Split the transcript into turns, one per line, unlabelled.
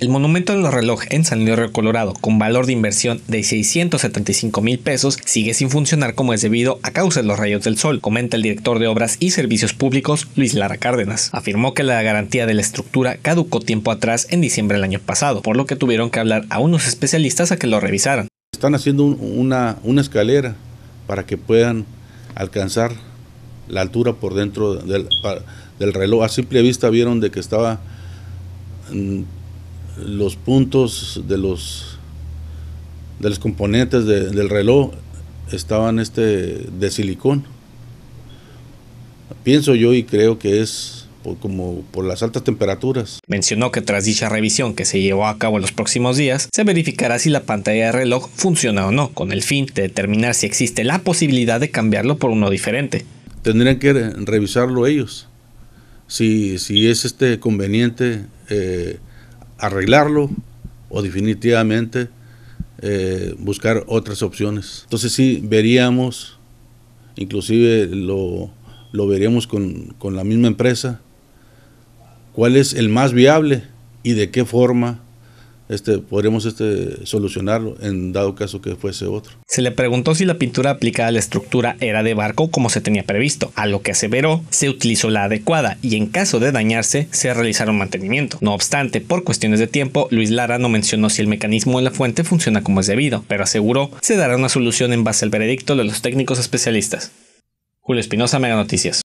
El monumento los reloj en San Luis Colorado, con valor de inversión de 675 mil pesos, sigue sin funcionar como es debido a causa de los rayos del sol, comenta el director de Obras y Servicios Públicos, Luis Lara Cárdenas. Afirmó que la garantía de la estructura caducó tiempo atrás en diciembre
del año pasado, por lo que tuvieron que hablar a
unos especialistas a que lo
revisaran. Están haciendo una, escalera para que puedan alcanzar la altura por dentro del, del reloj. A simple vista vieron de que estaba mm, los puntos de los, de los componentes del reloj estaban este, de silicón. Pienso yo y creo que es como por las altas temperaturas. Mencionó que tras dicha revisión
que se llevó a cabo en los próximos días, se verificará si la pantalla de reloj funciona o no, con el fin
de determinar si existe la posibilidad de cambiarlo por uno diferente. Tendrían que revisarlo ellos, si, si es este conveniente eh, arreglarlo o definitivamente eh, buscar otras opciones. Entonces sí, veríamos, inclusive lo, lo veríamos con, con la misma empresa, cuál es el más viable y de qué forma este, podríamos este, solucionarlo en dado caso que fuese otro. Se
le preguntó si la pintura aplicada a la estructura era de barco como se tenía previsto, a lo que aseveró se utilizó la adecuada y en caso de dañarse se realizaron mantenimiento. No obstante, por cuestiones de tiempo, Luis Lara no mencionó si el mecanismo de la fuente funciona como es debido, pero aseguró se dará una solución en base al veredicto de los técnicos especialistas. Julio Espinosa, Mega Noticias.